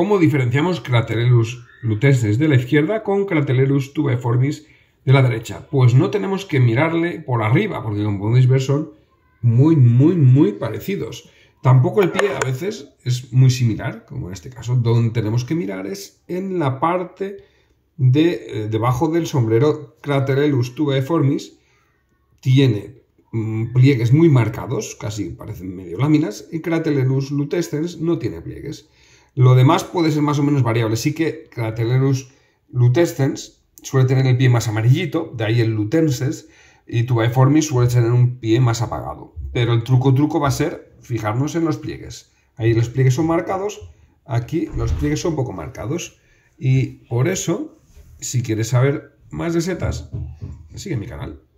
cómo diferenciamos Craterellus lutestens de la izquierda con Craterellus tubaeformis de la derecha. Pues no tenemos que mirarle por arriba, porque como podéis ver son muy, muy, muy parecidos. Tampoco el pie a veces es muy similar, como en este caso. Donde tenemos que mirar es en la parte de eh, debajo del sombrero Craterellus tubaeformis Tiene mm, pliegues muy marcados, casi parecen medio láminas, y Craterellus lutescens no tiene pliegues. Lo demás puede ser más o menos variable. Sí que Cratelerus lutescens suele tener el pie más amarillito, de ahí el lutenses, y tubaiformis suele tener un pie más apagado. Pero el truco truco va a ser fijarnos en los pliegues. Ahí los pliegues son marcados, aquí los pliegues son poco marcados. Y por eso, si quieres saber más de setas, sigue mi canal.